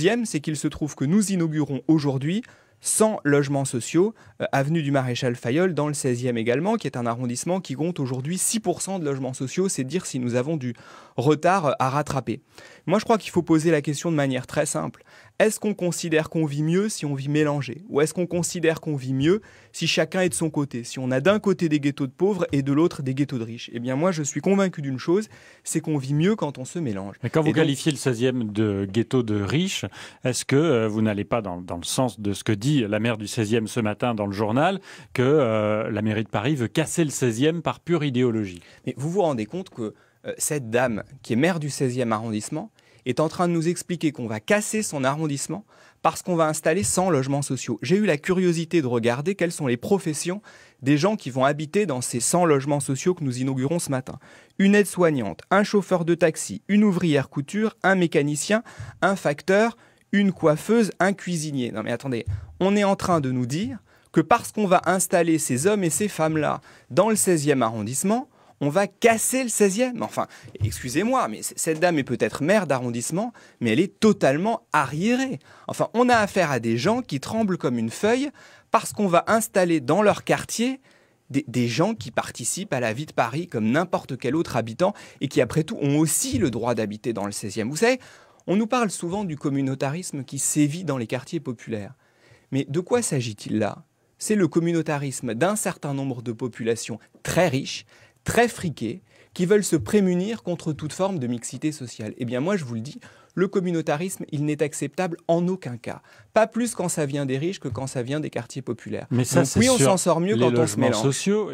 deuxième, c'est qu'il se trouve que nous inaugurons aujourd'hui 100 logements sociaux, euh, avenue du Maréchal Fayol dans le 16e également, qui est un arrondissement qui compte aujourd'hui 6% de logements sociaux, c'est dire si nous avons du retard euh, à rattraper. Moi, je crois qu'il faut poser la question de manière très simple. Est-ce qu'on considère qu'on vit mieux si on vit mélangé Ou est-ce qu'on considère qu'on vit mieux si chacun est de son côté Si on a d'un côté des ghettos de pauvres et de l'autre des ghettos de riches Eh bien moi je suis convaincu d'une chose, c'est qu'on vit mieux quand on se mélange. Mais quand vous qualifiez le 16e de ghetto de riches, est-ce que euh, vous n'allez pas dans, le sens de ce que dit la maire du 16e ce matin dans le journal, que euh, la mairie de Paris veut casser le 16e par pure idéologie Mais vous vous rendez compte que euh, cette dame qui est maire du 16e arrondissement, est en train de nous expliquer qu'on va casser son arrondissement parce qu'on va installer 100 logements sociaux. J'ai eu la curiosité de regarder quelles sont les professions des gens qui vont habiter dans ces 100 logements sociaux que nous inaugurons ce matin. Une aide-soignante, un chauffeur de taxi, une ouvrière couture, un mécanicien, un facteur, une coiffeuse, un cuisinier. Non mais attendez, on est en train de nous dire que parce qu'on va installer ces hommes et ces femmes-là dans le 16e arrondissement, on va casser le 16e. Enfin, excusez-moi, mais cette dame est peut-être maire d'arrondissement, mais elle est totalement arriérée. Enfin, on a affaire à des gens qui tremblent comme une feuille parce qu'on va installer dans leur quartier des, gens qui participent à la vie de Paris comme n'importe quel autre habitant et qui, après tout, ont aussi le droit d'habiter dans le 16e. Vous savez, on nous parle souvent du communautarisme qui sévit dans les quartiers populaires. Mais de quoi s'agit-il là c'est le communautarisme d'un certain nombre de populations très riches très friqués qui veulent se prémunir contre toute forme de mixité sociale. Eh bien moi je vous le dis, le communautarisme, il n'est acceptable en aucun cas. Pas plus quand ça vient des riches que quand ça vient des quartiers populaires. Mais oui, on s'en sort mieux quand on se mélange. Sociaux